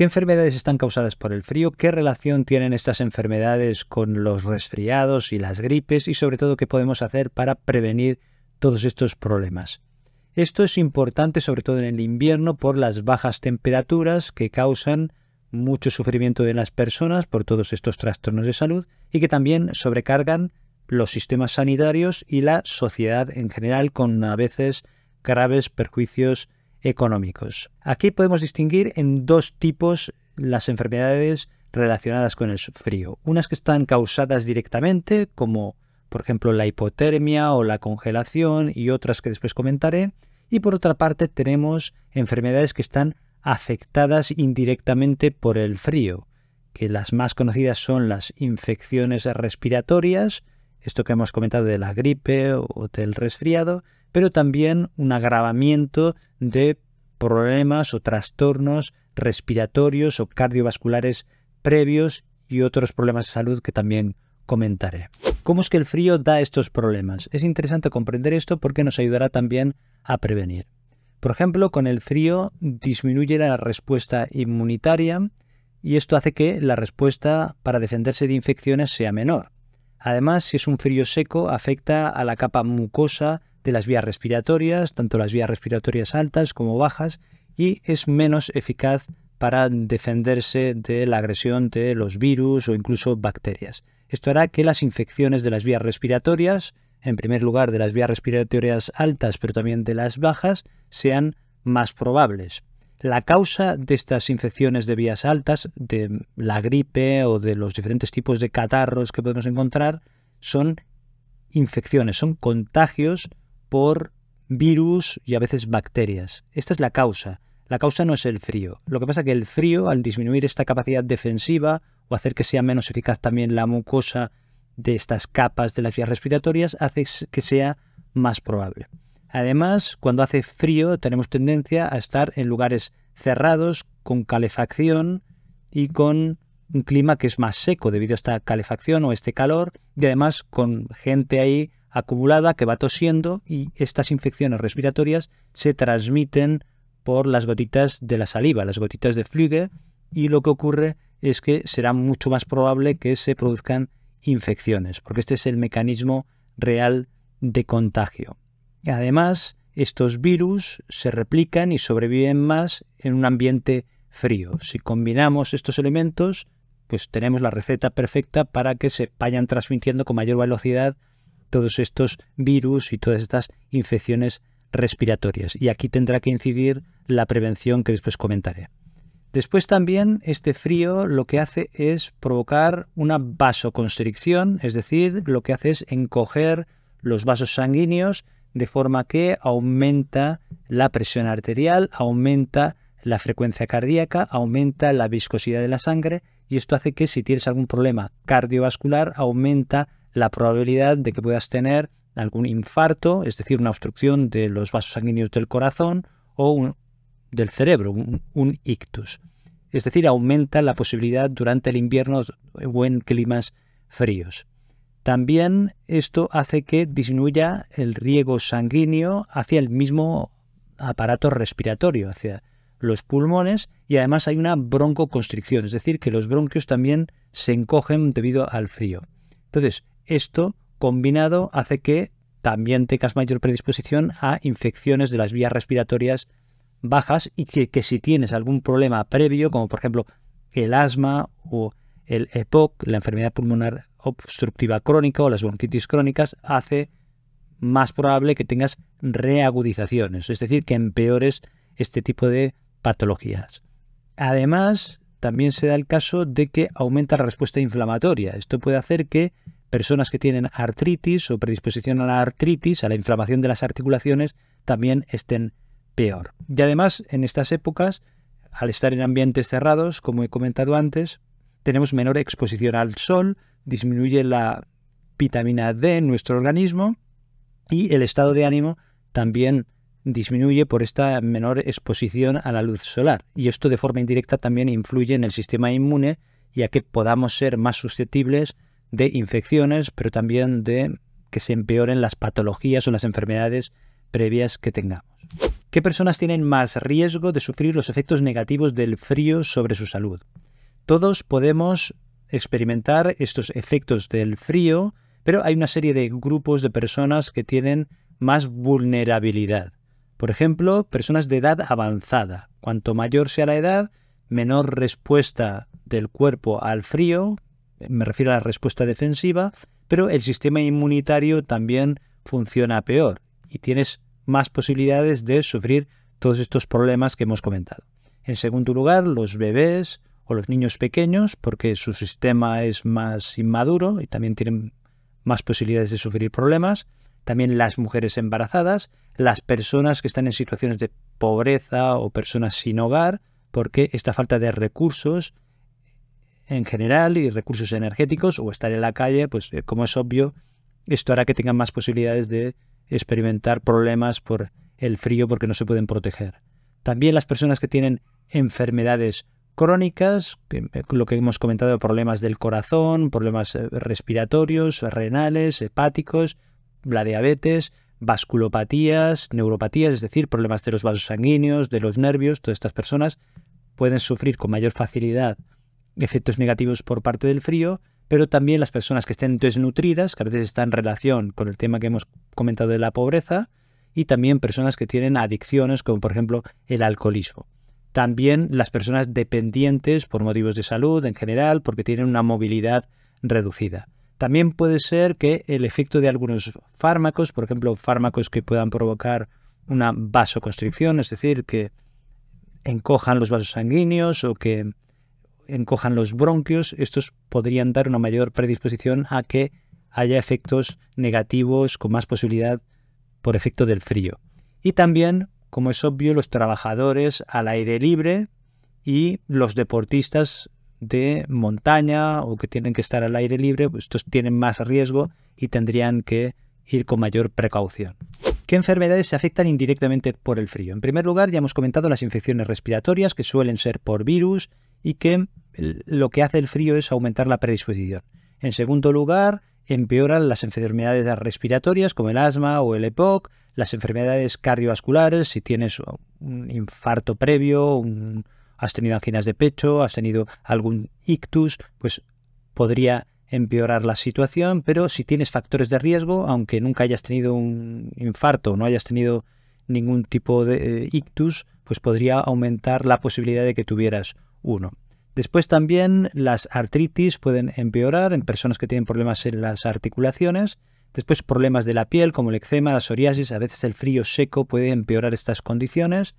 ¿Qué enfermedades están causadas por el frío? ¿Qué relación tienen estas enfermedades con los resfriados y las gripes? Y sobre todo, ¿qué podemos hacer para prevenir todos estos problemas? Esto es importante sobre todo en el invierno por las bajas temperaturas que causan mucho sufrimiento de las personas por todos estos trastornos de salud y que también sobrecargan los sistemas sanitarios y la sociedad en general con a veces graves perjuicios económicos. Aquí podemos distinguir en dos tipos las enfermedades relacionadas con el frío. Unas que están causadas directamente, como por ejemplo la hipotermia o la congelación y otras que después comentaré. Y por otra parte tenemos enfermedades que están afectadas indirectamente por el frío, que las más conocidas son las infecciones respiratorias, esto que hemos comentado de la gripe o del resfriado, pero también un agravamiento de problemas o trastornos respiratorios o cardiovasculares previos y otros problemas de salud que también comentaré. ¿Cómo es que el frío da estos problemas? Es interesante comprender esto porque nos ayudará también a prevenir. Por ejemplo, con el frío disminuye la respuesta inmunitaria y esto hace que la respuesta para defenderse de infecciones sea menor. Además, si es un frío seco, afecta a la capa mucosa de las vías respiratorias, tanto las vías respiratorias altas como bajas, y es menos eficaz para defenderse de la agresión de los virus o incluso bacterias. Esto hará que las infecciones de las vías respiratorias, en primer lugar de las vías respiratorias altas, pero también de las bajas, sean más probables. La causa de estas infecciones de vías altas, de la gripe o de los diferentes tipos de catarros que podemos encontrar, son infecciones, son contagios por virus y a veces bacterias. Esta es la causa. La causa no es el frío. Lo que pasa es que el frío, al disminuir esta capacidad defensiva o hacer que sea menos eficaz también la mucosa de estas capas de las vías respiratorias, hace que sea más probable. Además, cuando hace frío tenemos tendencia a estar en lugares cerrados, con calefacción y con un clima que es más seco debido a esta calefacción o este calor, y además con gente ahí acumulada que va tosiendo y estas infecciones respiratorias se transmiten por las gotitas de la saliva, las gotitas de Flügge, y lo que ocurre es que será mucho más probable que se produzcan infecciones, porque este es el mecanismo real de contagio. Además, estos virus se replican y sobreviven más en un ambiente frío. Si combinamos estos elementos, pues tenemos la receta perfecta para que se vayan transmitiendo con mayor velocidad todos estos virus y todas estas infecciones respiratorias. Y aquí tendrá que incidir la prevención que después comentaré. Después también este frío lo que hace es provocar una vasoconstricción, es decir, lo que hace es encoger los vasos sanguíneos de forma que aumenta la presión arterial, aumenta la frecuencia cardíaca, aumenta la viscosidad de la sangre y esto hace que si tienes algún problema cardiovascular aumenta la probabilidad de que puedas tener algún infarto, es decir, una obstrucción de los vasos sanguíneos del corazón o del cerebro, un, ictus. Es decir, aumenta la posibilidad durante el invierno o en climas fríos. También esto hace que disminuya el riego sanguíneo hacia el mismo aparato respiratorio, hacia los pulmones, y además hay una broncoconstricción, es decir, que los bronquios también se encogen debido al frío. Entonces, esto combinado hace que también tengas mayor predisposición a infecciones de las vías respiratorias bajas y que, si tienes algún problema previo, como por ejemplo el asma o el EPOC, la enfermedad pulmonar obstructiva crónica o las bronquitis crónicas, hace más probable que tengas reagudizaciones, es decir, que empeores este tipo de patologías. Además, también se da el caso de que aumenta la respuesta inflamatoria. Esto puede hacer que personas que tienen artritis o predisposición a la artritis, a la inflamación de las articulaciones, también estén peor. Y además, en estas épocas, al estar en ambientes cerrados, como he comentado antes, tenemos menor exposición al sol, disminuye la vitamina D en nuestro organismo y el estado de ánimo también disminuye por esta menor exposición a la luz solar. Y esto de forma indirecta también influye en el sistema inmune, y a que podamos ser más susceptibles de infecciones, pero también de que se empeoren las patologías o las enfermedades previas que tengamos. ¿Qué personas tienen más riesgo de sufrir los efectos negativos del frío sobre su salud? Todos podemos experimentar estos efectos del frío, pero hay una serie de grupos de personas que tienen más vulnerabilidad. Por ejemplo, personas de edad avanzada. Cuanto mayor sea la edad, menor respuesta del cuerpo al frío, me refiero a la respuesta defensiva, pero el sistema inmunitario también funciona peor y tienes más posibilidades de sufrir todos estos problemas que hemos comentado. En segundo lugar, los bebés o los niños pequeños, porque su sistema es más inmaduro y también tienen más posibilidades de sufrir problemas. También las mujeres embarazadas, las personas que están en situaciones de pobreza o personas sin hogar, porque esta falta de recursos en general y recursos energéticos o estar en la calle, pues eh, como es obvio, esto hará que tengan más posibilidades de experimentar problemas por el frío porque no se pueden proteger. También las personas que tienen enfermedades crónicas, eh, lo que hemos comentado, problemas del corazón, problemas eh, respiratorios, renales, hepáticos, la diabetes, vasculopatías, neuropatías, es decir, problemas de los vasos sanguíneos, de los nervios, todas estas personas pueden sufrir con mayor facilidad efectos negativos por parte del frío, pero también las personas que estén desnutridas, que a veces está en relación con el tema que hemos comentado de la pobreza, y también personas que tienen adicciones, como por ejemplo el alcoholismo. También las personas dependientes por motivos de salud en general, porque tienen una movilidad reducida. También puede ser que el efecto de algunos fármacos, por ejemplo, fármacos que puedan provocar una vasoconstricción, es decir, que encojan los vasos sanguíneos o que encojan los bronquios, estos podrían dar una mayor predisposición a que haya efectos negativos con más posibilidad por efecto del frío. Y también, como es obvio, los trabajadores al aire libre y los deportistas de montaña o que tienen que estar al aire libre, pues, estos tienen más riesgo y tendrían que ir con mayor precaución. ¿Qué enfermedades se afectan indirectamente por el frío? En primer lugar, ya hemos comentado las infecciones respiratorias, que suelen ser por virus y que lo que hace el frío es aumentar la predisposición. En segundo lugar, empeoran las enfermedades respiratorias como el asma o el EPOC, las enfermedades cardiovasculares, si tienes un infarto previo, has tenido anginas de pecho, has tenido algún ictus, pues podría empeorar la situación, pero si tienes factores de riesgo, aunque nunca hayas tenido un infarto, o no hayas tenido ningún tipo de eh, ictus, pues podría aumentar la posibilidad de que tuvieras 1. Después también las artritis pueden empeorar en personas que tienen problemas en las articulaciones. Después problemas de la piel como el eczema, la psoriasis, a veces el frío seco puede empeorar estas condiciones.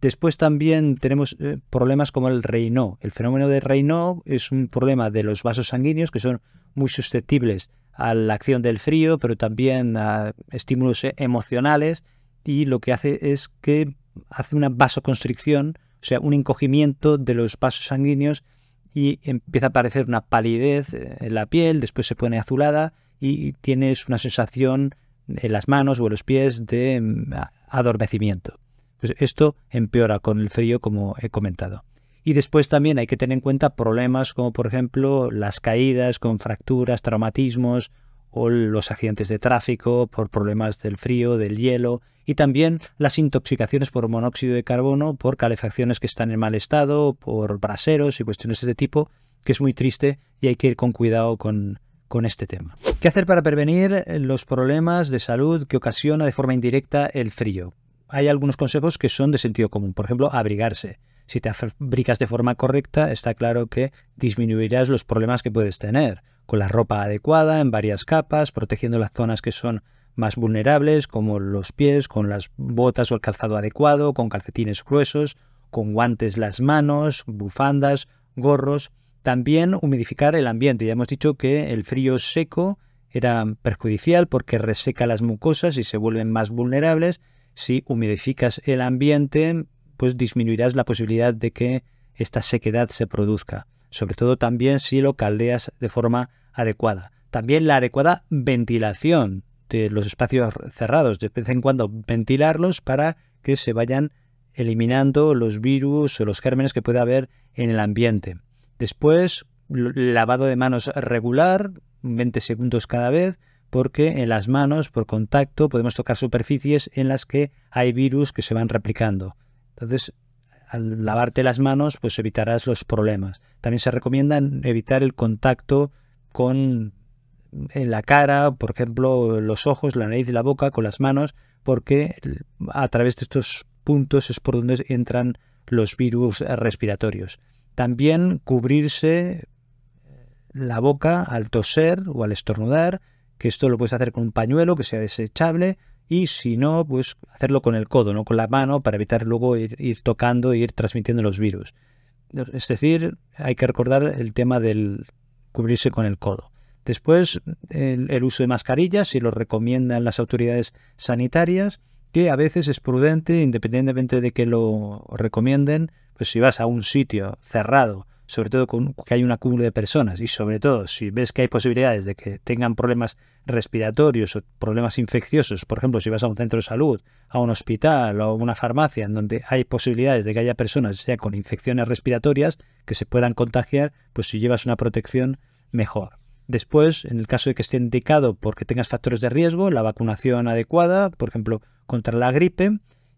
Después también tenemos eh, problemas como el reino. El fenómeno de reino es un problema de los vasos sanguíneos que son muy susceptibles a la acción del frío, pero también a estímulos emocionales y lo que hace es que hace una vasoconstricción o sea, un encogimiento de los vasos sanguíneos y empieza a aparecer una palidez eh, en la piel, después se pone azulada y tienes una sensación en las manos o en los pies de mm, adormecimiento. Pues esto empeora con el frío, como he comentado. Y después también hay que tener en cuenta problemas como, por ejemplo, las caídas con fracturas, traumatismos o los accidentes de tráfico por problemas del frío, del hielo y también las intoxicaciones por monóxido de carbono, por calefacciones que están en mal estado, por braseros y cuestiones de este tipo, que es muy triste y hay que ir con cuidado con, con este tema. ¿Qué hacer para prevenir los problemas de salud que ocasiona de forma indirecta el frío? Hay algunos consejos que son de sentido común, por ejemplo, abrigarse. Si te abrigas de forma correcta, está claro que disminuirás los problemas que puedes tener con la ropa adecuada, en varias capas, protegiendo las zonas que son más vulnerables, como los pies, con las botas o el calzado adecuado, con calcetines gruesos, con guantes las manos, bufandas, gorros. También humidificar el ambiente. Ya hemos dicho que el frío seco era perjudicial porque reseca las mucosas y se vuelven más vulnerables. Si humidificas el ambiente, pues disminuirás la posibilidad de que esta sequedad se produzca sobre todo también si lo caldeas de forma adecuada. También la adecuada ventilación de los espacios cerrados, de vez en cuando ventilarlos para que se vayan eliminando los virus o los gérmenes que pueda haber en el ambiente. Después, lavado de manos regular, 20 segundos cada vez, porque en las manos, por contacto, podemos tocar superficies en las que hay virus que se van replicando. Entonces, al lavarte las manos, pues evitarás los problemas. También se recomienda evitar el contacto con la cara, por ejemplo, los ojos, la nariz y la boca con las manos, porque a través de estos puntos es por donde entran los virus respiratorios. También cubrirse eh, la boca al toser o al estornudar, que esto lo puedes hacer con un pañuelo que sea desechable y si no, pues hacerlo con el codo, no con la mano, para evitar luego ir, tocando e ir transmitiendo los virus. Es decir, hay que recordar el tema del cubrirse con el codo. Después, el uso de mascarillas, si lo recomiendan las autoridades sanitarias, que a veces es prudente, independientemente de que lo recomienden, pues si vas a un sitio cerrado sobre todo que hay un acúmulo de personas y sobre todo si ves que hay posibilidades de que tengan problemas respiratorios o problemas infecciosos, por ejemplo, si vas a un centro de salud, a un hospital o a una farmacia en donde hay posibilidades de que haya personas ya con infecciones respiratorias que se puedan contagiar, pues si llevas una protección mejor. Después, en el caso de que esté indicado porque tengas factores de riesgo, la vacunación adecuada, por ejemplo, contra la gripe,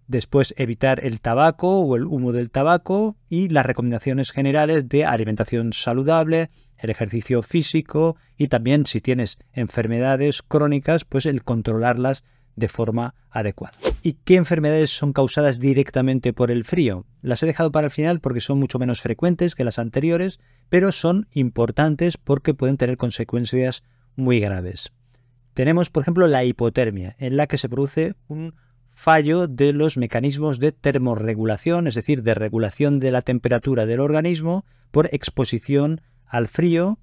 después evitar el tabaco o el humo del tabaco y las recomendaciones generales de alimentación saludable, el ejercicio físico y también si tienes enfermedades crónicas, pues el controlarlas de forma adecuada. ¿Y qué enfermedades son causadas directamente por el frío? Las he dejado para el final porque son mucho menos frecuentes que las anteriores, pero son importantes porque pueden tener consecuencias muy graves. Tenemos, por ejemplo, la hipotermia, en la que se produce un fallo de los mecanismos de termorregulación, es decir, de regulación de la temperatura del organismo por exposición al frío,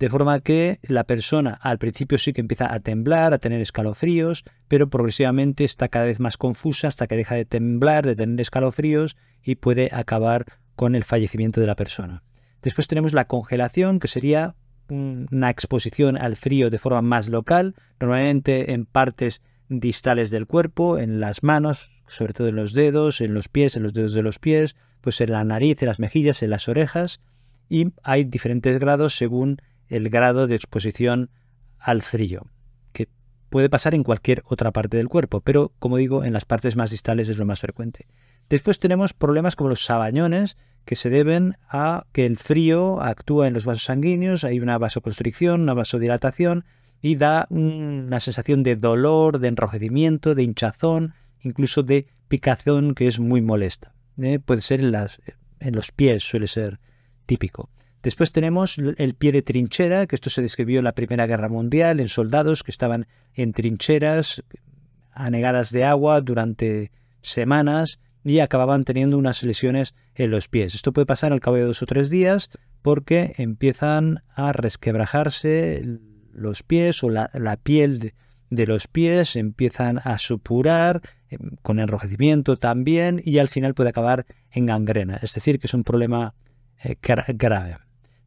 de forma que la persona al principio sí que empieza a temblar, a tener escalofríos, pero progresivamente está cada vez más confusa hasta que deja de temblar, de tener escalofríos y puede acabar con el fallecimiento de la persona. Después tenemos la congelación, que sería una exposición al frío de forma más local, normalmente en partes distales del cuerpo, en las manos, sobre todo en los dedos, en los pies, en los dedos de los pies, pues en la nariz, en las mejillas, en las orejas, y hay diferentes grados según el grado de exposición al frío, que puede pasar en cualquier otra parte del cuerpo, pero como digo, en las partes más distales es lo más frecuente. Después tenemos problemas como los sabañones, que se deben a que el frío actúa en los vasos sanguíneos, hay una vasoconstricción, una vasodilatación, y da una sensación de dolor, de enrojecimiento, de hinchazón, incluso de picazón que es muy molesta. ¿eh? puede ser en los pies, suele ser típico. Después tenemos el pie de trinchera, que esto se describió en la Primera Guerra Mundial, en soldados que estaban en trincheras anegadas de agua durante semanas y acababan teniendo unas lesiones en los pies. Esto puede pasar al cabo de dos o tres días porque empiezan a resquebrajarse los pies o la, piel de, los pies empiezan a supurar, eh, con enrojecimiento también, y al final puede acabar en gangrena. Es decir, que es un problema eh, grave.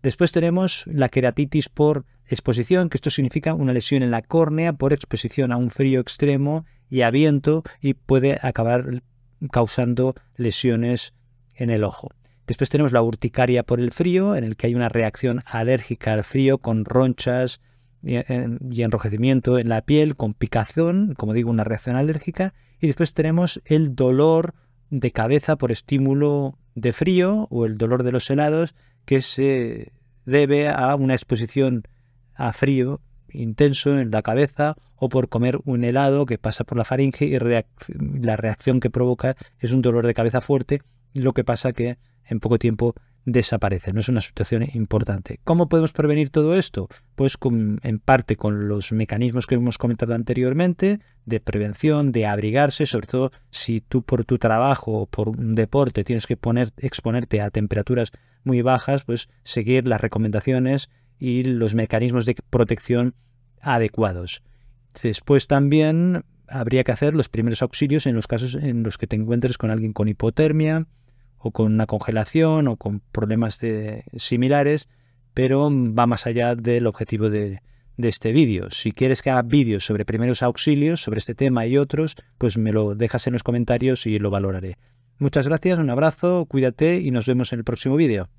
Después tenemos la queratitis por exposición, que esto significa una lesión en la córnea por exposición a un frío extremo y a viento y puede acabar causando lesiones en el ojo. Después tenemos la urticaria por el frío, en el que hay una reacción alérgica al frío con ronchas, y enrojecimiento en la piel con picazón, como digo, una reacción alérgica. Y después tenemos el dolor de cabeza por estímulo de frío o el dolor de los helados que se debe a una exposición a frío intenso en la cabeza o por comer un helado que pasa por la faringe y la reacción que provoca es un dolor de cabeza fuerte, lo que pasa que en poco tiempo Desaparece, No es una situación importante. ¿Cómo podemos prevenir todo esto? Pues en parte con los mecanismos que hemos comentado anteriormente de prevención, de abrigarse, sobre todo si tú por tu trabajo o por un deporte tienes que poner, exponerte a temperaturas muy bajas, pues seguir las recomendaciones y los mecanismos de protección adecuados. Después también habría que hacer los primeros auxilios en los casos en los que te encuentres con alguien con hipotermia, o con una congelación o con problemas similares, pero va más allá del objetivo de, de este vídeo. Si quieres que haga vídeos sobre primeros auxilios, sobre este tema y otros, pues me lo dejas en los comentarios y lo valoraré. Muchas gracias, un abrazo, cuídate y nos vemos en el próximo vídeo.